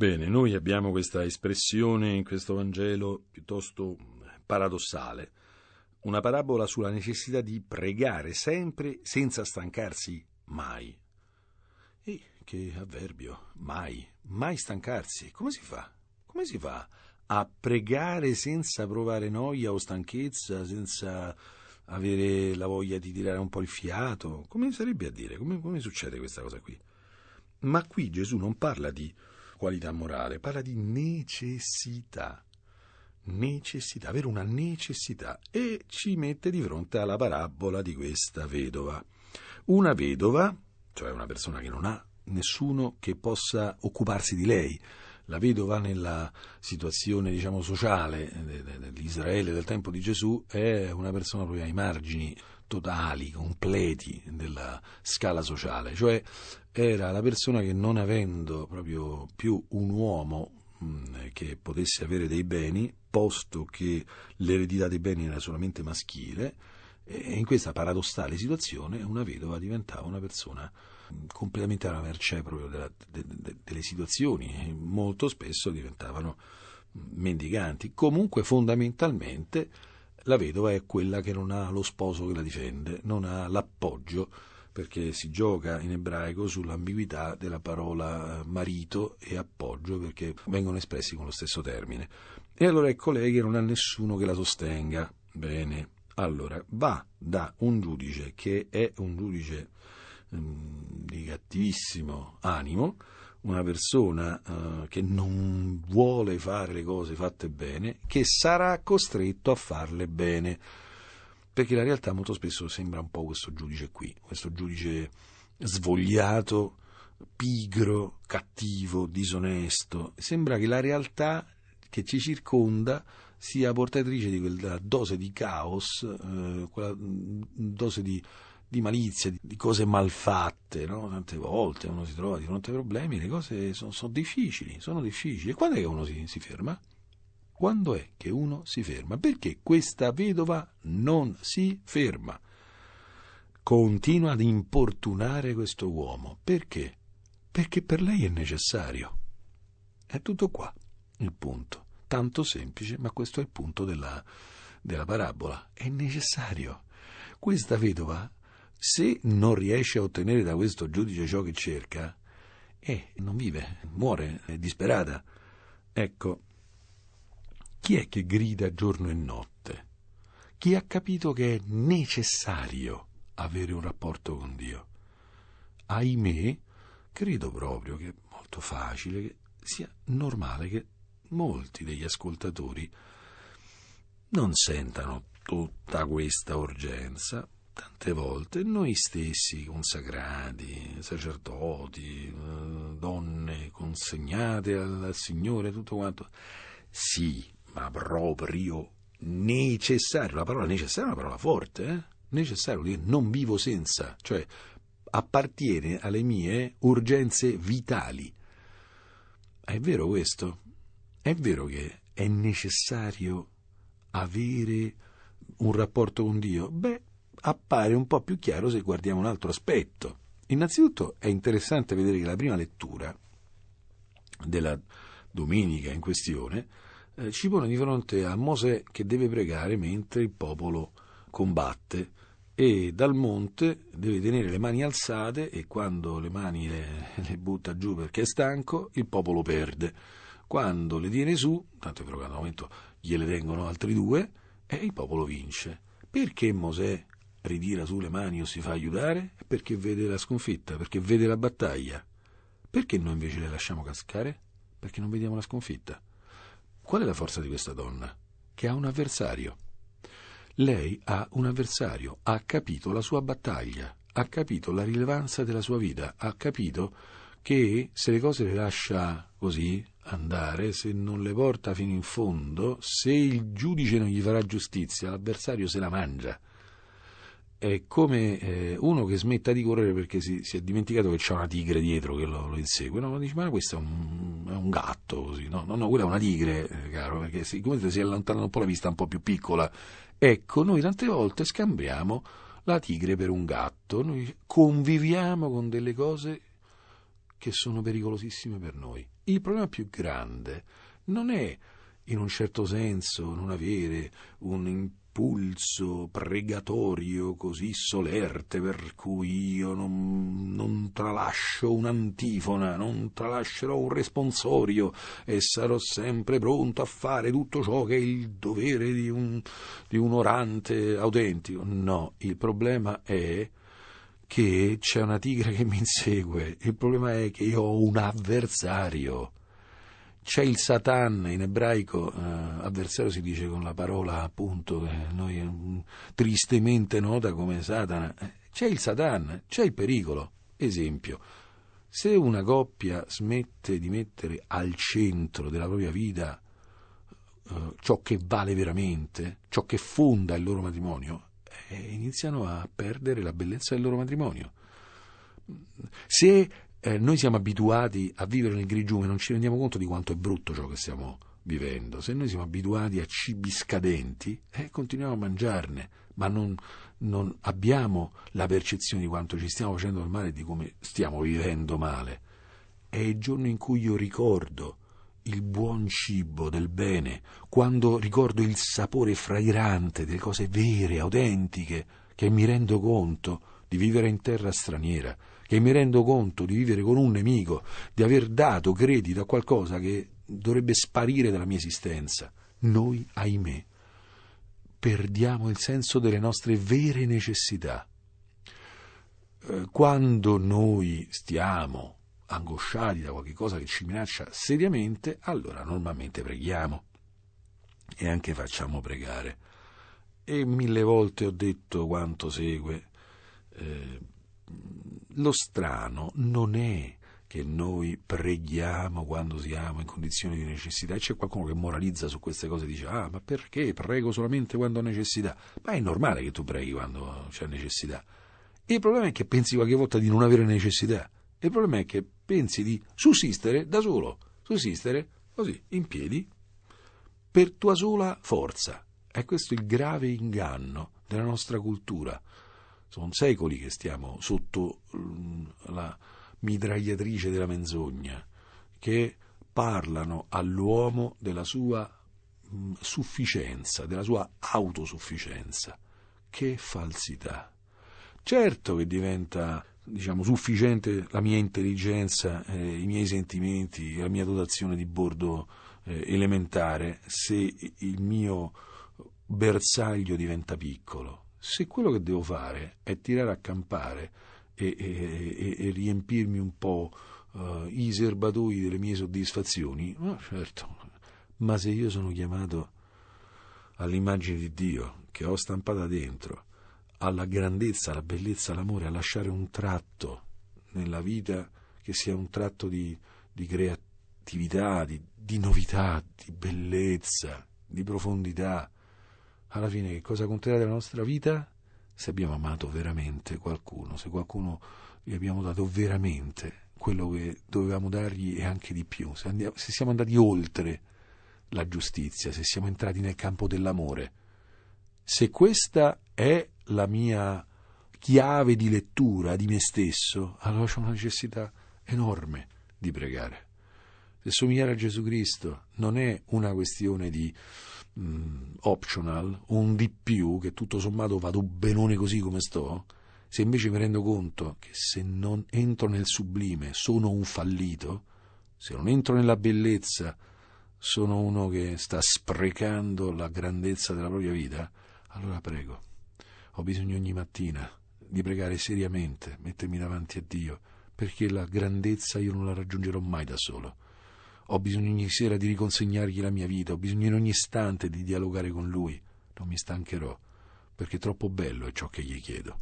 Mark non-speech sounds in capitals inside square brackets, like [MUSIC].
Bene, noi abbiamo questa espressione in questo Vangelo piuttosto eh, paradossale, una parabola sulla necessità di pregare sempre senza stancarsi mai. E che avverbio, mai, mai stancarsi. Come si fa? Come si fa a pregare senza provare noia o stanchezza, senza avere la voglia di tirare un po' il fiato? Come sarebbe a dire? Come, come succede questa cosa qui? Ma qui Gesù non parla di qualità morale, parla di necessità. Necessità, avere una necessità e ci mette di fronte alla parabola di questa vedova. Una vedova, cioè una persona che non ha nessuno che possa occuparsi di lei, la vedova nella situazione diciamo, sociale dell'Israele del tempo di Gesù è una persona proprio ai margini totali, completi della scala sociale, cioè era la persona che non avendo proprio più un uomo mm, che potesse avere dei beni, posto che l'eredità dei beni era solamente maschile, e in questa paradossale situazione una vedova diventava una persona mm, completamente alla mercè proprio della, de, de, delle situazioni, molto spesso diventavano mm, mendicanti. Comunque fondamentalmente la vedova è quella che non ha lo sposo che la difende, non ha l'appoggio, perché si gioca in ebraico sull'ambiguità della parola eh, marito e appoggio, perché vengono espressi con lo stesso termine. E allora ecco lei che non ha nessuno che la sostenga. Bene, allora va da un giudice che è un giudice mh, mm, di cattivissimo animo, una persona uh, che non vuole fare le cose fatte bene, che sarà costretto a farle bene. Perché la realtà molto spesso sembra un po' questo giudice qui, questo giudice svogliato, pigro, cattivo, disonesto. Sembra che la realtà che ci circonda sia portatrice di quella dose di caos, eh, quella mm, dose di di malizia, di cose malfatte, no? tante volte uno si trova di fronte a problemi, le cose sono, sono difficili, sono difficili. quando è che uno si, si ferma? Quando è che uno si ferma? Perché questa vedova non si ferma. Continua ad importunare questo uomo. Perché? Perché per lei è necessario. È tutto qua il punto. Tanto semplice, ma questo è il punto della, della parabola. È necessario. Questa vedova se non riesce a ottenere da questo giudice ciò che cerca, eh, non vive, muore, è disperata. Ecco, chi è che grida giorno e notte? Chi ha capito che è necessario avere un rapporto con Dio? Ahimè, credo proprio che è molto facile, che sia normale che molti degli ascoltatori non sentano tutta questa urgenza, tante volte noi stessi, consacrati, sacerdoti, eh, donne consegnate al Signore, tutto quanto, sì, ma proprio necessario, la parola necessaria è una parola forte, eh? necessario, dire non vivo senza, cioè appartiene alle mie urgenze vitali. È vero questo? È vero che è necessario avere un rapporto con Dio? Beh, appare un po' più chiaro se guardiamo un altro aspetto. Innanzitutto è interessante vedere che la prima lettura della domenica in questione eh, ci pone di fronte a Mosè che deve pregare mentre il popolo combatte e dal monte deve tenere le mani alzate e quando le mani le, [LAUGHS] le butta giù perché è stanco il popolo perde. Quando le tiene su, tanto è vero che al momento gliele tengono altri due, e il popolo vince. Perché Mosè Ridira o si fa aiutare perché vede la sconfitta, perché vede la battaglia. Perché noi invece le lasciamo cascare? Perché non vediamo la sconfitta. Qual è la forza di questa donna? Che ha un avversario. Lei ha un avversario, ha capito la sua battaglia, ha capito la rilevanza della sua vita, ha capito che se le cose le lascia così andare, se non le porta fino in fondo, se il giudice non gli farà giustizia, l'avversario se la mangia è come eh, uno che smetta di correre perché si, si è dimenticato che c'è una tigre dietro che lo, lo insegue, no? Ma dice, ma questo è un, è un gatto, così, no? no? No, quella è una tigre, eh, caro, perché siccome si allontana un po' la vista un po' più piccola. Ecco, noi tante volte scambiamo la tigre per un gatto, noi conviviamo con delle cose che sono pericolosissime per noi. Il problema più grande non è in un certo senso non avere un pulso pregatorio così solerte per cui io non, non tralascio un'antifona, non tralascerò un responsorio e sarò sempre pronto a fare tutto ciò che è il dovere di un, di un orante autentico. No, il problema è che c'è una tigre che mi insegue, il problema è che io ho un avversario c'è il Satan, in ebraico eh, avversario si dice con la parola appunto che noi um, tristemente nota come Satana, c'è il Satan, c'è il pericolo. Esempio, se una coppia smette di mettere al centro della propria vita eh, ciò che vale veramente, ciò che fonda il loro matrimonio, eh, iniziano a perdere la bellezza del loro matrimonio. Se eh, noi siamo abituati a vivere nel grigiume, non ci rendiamo conto di quanto è brutto ciò che stiamo vivendo. Se noi siamo abituati a cibi scadenti, eh, continuiamo a mangiarne, ma non, non abbiamo la percezione di quanto ci stiamo facendo del male e di come stiamo vivendo male. È il giorno in cui io ricordo il buon cibo del bene, quando ricordo il sapore fragrante delle cose vere, autentiche, che mi rendo conto di vivere in terra straniera, che mi rendo conto di vivere con un nemico, di aver dato credito a qualcosa che dovrebbe sparire dalla mia esistenza. Noi, ahimè, perdiamo il senso delle nostre vere necessità. Eh, quando noi stiamo angosciati da qualcosa che ci minaccia seriamente, allora normalmente preghiamo e anche facciamo pregare. E mille volte ho detto quanto segue. Eh, lo strano non è che noi preghiamo quando siamo in condizioni di necessità. E c'è qualcuno che moralizza su queste cose e dice: Ah, ma perché prego solamente quando ho necessità? Ma è normale che tu preghi quando c'è necessità. E il problema è che pensi qualche volta di non avere necessità. il problema è che pensi di sussistere da solo, sussistere così, in piedi, per tua sola forza. È questo il grave inganno della nostra cultura sono secoli che stiamo sotto mm, la mitragliatrice della menzogna, che parlano all'uomo della sua mm, sufficienza, della sua autosufficienza. Che falsità! Certo che diventa diciamo, sufficiente la mia intelligenza, eh, i miei sentimenti, la mia dotazione di bordo eh, elementare se il mio bersaglio diventa piccolo se quello che devo fare è tirare a campare e, e, e, riempirmi un po' uh, i serbatoi delle mie soddisfazioni, ma certo, ma se io sono chiamato all'immagine di Dio che ho stampata dentro, alla grandezza, alla bellezza, all'amore, a lasciare un tratto nella vita che sia un tratto di, di creatività, di, di novità, di bellezza, di profondità, alla fine che cosa conterà della nostra vita? Se abbiamo amato veramente qualcuno, se qualcuno gli abbiamo dato veramente quello che dovevamo dargli e anche di più, se, andiamo, se siamo andati oltre la giustizia, se siamo entrati nel campo dell'amore. Se questa è la mia chiave di lettura di me stesso, allora c'è una necessità enorme di pregare. Se somigliare a Gesù Cristo non è una questione di Mm, optional, un di più, che tutto sommato vado benone così come sto, se invece mi rendo conto che se non entro nel sublime sono un fallito, se non entro nella bellezza sono uno che sta sprecando la grandezza della propria vita, allora prego. Ho bisogno ogni mattina di pregare seriamente, mettermi davanti a Dio, perché la grandezza io non la raggiungerò mai da solo. Ho bisogno ogni sera di riconsegnargli la mia vita, ho bisogno in ogni istante di dialogare con lui. Non mi stancherò, perché troppo bello è ciò che gli chiedo.